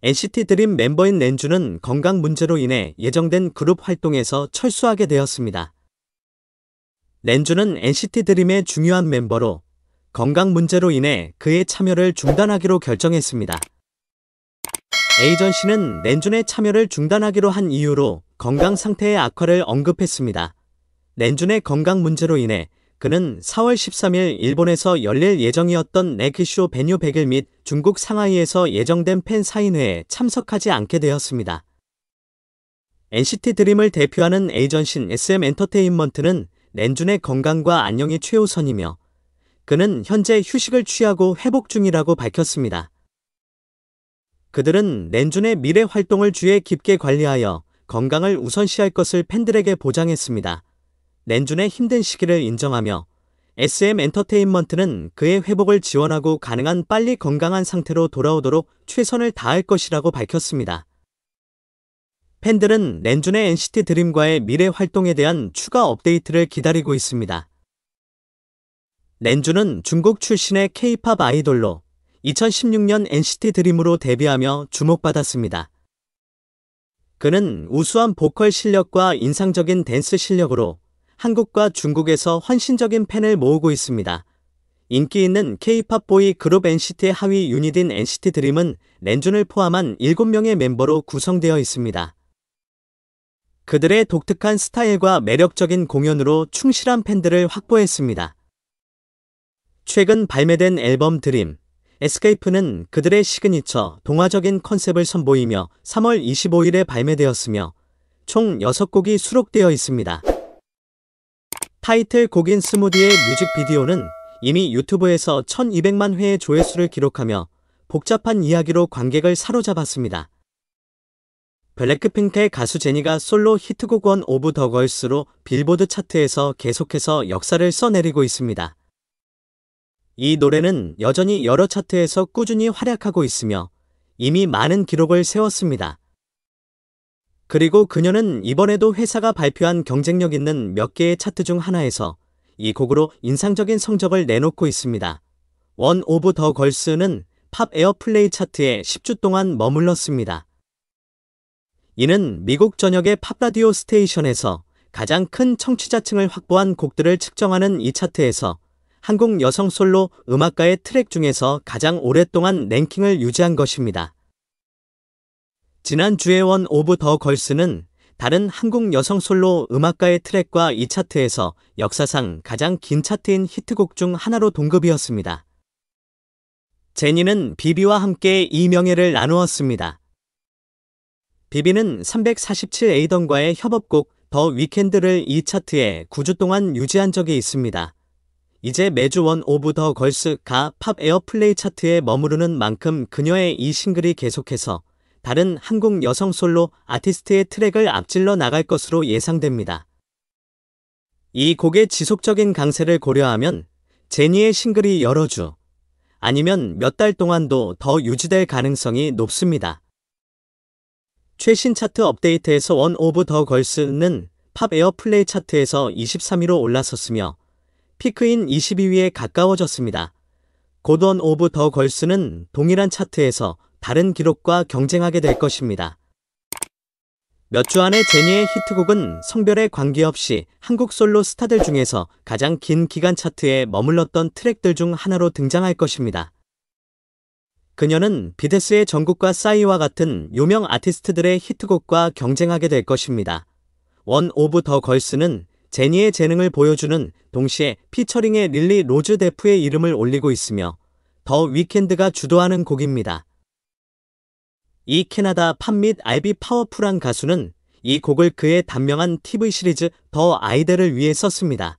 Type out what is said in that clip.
NCT 드림 멤버인 렌주는 건강 문제로 인해 예정된 그룹 활동에서 철수하게 되었습니다. 렌주는 NCT 드림의 중요한 멤버로 건강 문제로 인해 그의 참여를 중단하기로 결정했습니다. 에이전 씨는 렌준의 참여를 중단하기로 한 이유로 건강 상태의 악화를 언급했습니다. 렌준의 건강 문제로 인해 그는 4월 13일 일본에서 열릴 예정이었던 네키쇼 베뉴 100일 및 중국 상하이에서 예정된 팬 사인회에 참석하지 않게 되었습니다. NCT 드림을 대표하는 에이전신 SM 엔터테인먼트는 렌준의 건강과 안녕이 최우선이며 그는 현재 휴식을 취하고 회복 중이라고 밝혔습니다. 그들은 렌준의 미래 활동을 주에 깊게 관리하여 건강을 우선시할 것을 팬들에게 보장했습니다. 렌준의 힘든 시기를 인정하며 SM 엔터테인먼트는 그의 회복을 지원하고 가능한 빨리 건강한 상태로 돌아오도록 최선을 다할 것이라고 밝혔습니다. 팬들은 랜준의 NCT 드림과의 미래 활동에 대한 추가 업데이트를 기다리고 있습니다. 랜준은 중국 출신의 K-팝 아이돌로 2016년 NCT 드림으로 데뷔하며 주목받았습니다. 그는 우수한 보컬 실력과 인상적인 댄스 실력으로 한국과 중국에서 헌신적인 팬을 모으고 있습니다. 인기 있는 K-팝 보이 그룹 NCT의 하위 유닛인 NCT 드림은 렌준을 포함한 7명의 멤버로 구성되어 있습니다. 그들의 독특한 스타일과 매력적인 공연으로 충실한 팬들을 확보했습니다. 최근 발매된 앨범 드림, 에스케이프는 그들의 시그니처 동화적인 컨셉을 선보이며 3월 25일에 발매되었으며 총 6곡이 수록되어 있습니다. 타이틀 곡인 스무디의 뮤직비디오는 이미 유튜브에서 1200만 회의 조회수를 기록하며 복잡한 이야기로 관객을 사로잡았습니다. 블랙핑크의 가수 제니가 솔로 히트곡 원 오브 더 걸스로 빌보드 차트에서 계속해서 역사를 써내리고 있습니다. 이 노래는 여전히 여러 차트에서 꾸준히 활약하고 있으며 이미 많은 기록을 세웠습니다. 그리고 그녀는 이번에도 회사가 발표한 경쟁력 있는 몇 개의 차트 중 하나에서 이 곡으로 인상적인 성적을 내놓고 있습니다. 원 오브 더 걸스는 팝 에어플레이 차트에 10주 동안 머물렀습니다. 이는 미국 전역의 팝라디오 스테이션에서 가장 큰 청취자층을 확보한 곡들을 측정하는 이 차트에서 한국 여성 솔로 음악가의 트랙 중에서 가장 오랫동안 랭킹을 유지한 것입니다. 지난 주에원 오브 더 걸스는 다른 한국 여성 솔로 음악가의 트랙과 이 차트에서 역사상 가장 긴 차트인 히트곡 중 하나로 동급이었습니다. 제니는 비비와 함께 이 명예를 나누었습니다. 비비는 347 에이던과의 협업곡 더 위켄드를 이 차트에 9주 동안 유지한 적이 있습니다. 이제 매주 원 오브 더 걸스가 팝 에어플레이 차트에 머무르는 만큼 그녀의 이 싱글이 계속해서 다른 한국 여성 솔로 아티스트의 트랙을 앞질러 나갈 것으로 예상됩니다. 이 곡의 지속적인 강세를 고려하면 제니의 싱글이 여러 주 아니면 몇 달 동안도 더 유지될 가능성이 높습니다. 최신 차트 업데이트에서 원 오브 더 걸스는 팝 에어플레이 차트에서 23위로 올라섰으며 피크인 22위에 가까워졌습니다. 고던 오브 더 걸스는 동일한 차트에서 다른 기록과 경쟁하게 될 것입니다. 몇 주 안에 제니의 히트곡은 성별에 관계없이 한국 솔로 스타들 중에서 가장 긴 기간 차트에 머물렀던 트랙들 중 하나로 등장할 것입니다. 그녀는 비데스의 전국과 싸이와 같은 유명 아티스트들의 히트곡과 경쟁하게 될 것입니다. 원 오브 더 걸스는 제니의 재능을 보여주는 동시에 피처링의 릴리 로즈 데프의 이름을 올리고 있으며 더 위켄드가 주도하는 곡입니다. 이 캐나다 팝및 알비 파워풀한 가수는 이 곡을 그의 단명한 TV 시리즈 더 아이들을 위해 썼습니다.